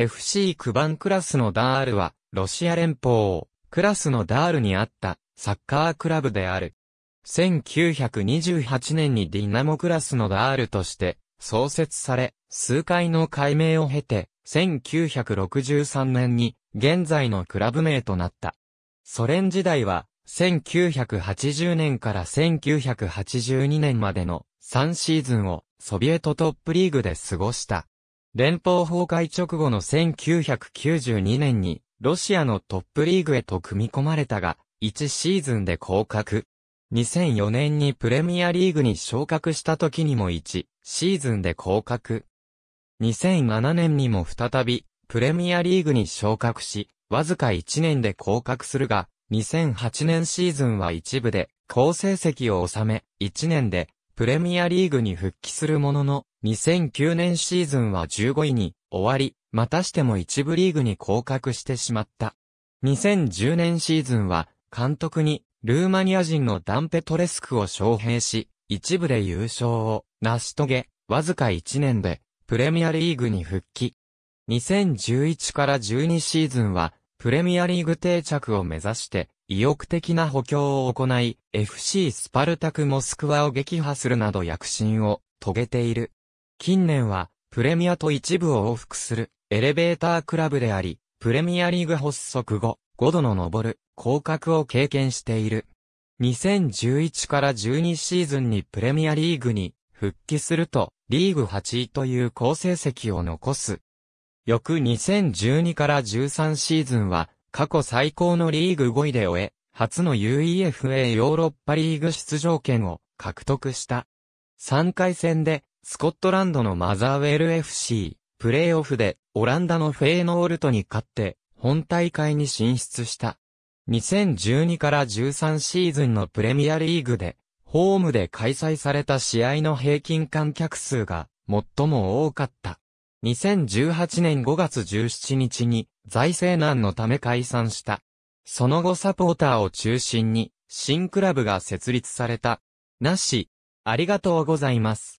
FC クバンクラスのダールは、ロシア連邦、クラスのダールにあった、サッカークラブである。1928年にディナモクラスのダールとして、創設され、数回の改名を経て、1963年に、現在のクラブ名となった。ソ連時代は、1980年から1982年までの3シーズンをソビエトトップリーグで過ごした。連邦崩壊直後の1992年に、ロシアのトップリーグへと組み込まれたが、1シーズンで降格。2004年にプレミアリーグに昇格した時にも1シーズンで降格。2007年にも再びプレミアリーグに昇格し、わずか1年で降格するが、2008年シーズンは一部で好成績を収め、1年でプレミアリーグに復帰するものの、2009年シーズンは15位に終わり、またしても一部リーグに降格してしまった。2010年シーズンは、監督に、ルーマニア人のダンペトレスクを招聘し、一部で優勝を成し遂げ、わずか1年で、プレミアリーグに復帰。2011から12シーズンは、プレミアリーグ定着を目指して、意欲的な補強を行い、FC スパルタクモスクワを撃破するなど躍進を遂げている。近年は、プレミアと一部を往復する、エレベータークラブであり、プレミアリーグ発足後、5度の上る、降格を経験している。2011から12シーズンにプレミアリーグに復帰すると、リーグ8位という好成績を残す。翌2012から13シーズンは、過去最高のリーグ5位で終え、初の UEFA ヨーロッパリーグ出場権を獲得した。3回戦でスコットランドのマザーウェル FC、プレイオフで、オランダのフェイノールトに勝って、本大会に進出した。2012から13シーズンのプレミアリーグで、ホームで開催された試合の平均観客数が、最も多かった。2018年5月17日に、財政難のため解散した。その後サポーターを中心に、新クラブが設立された。なし、ありがとうございます。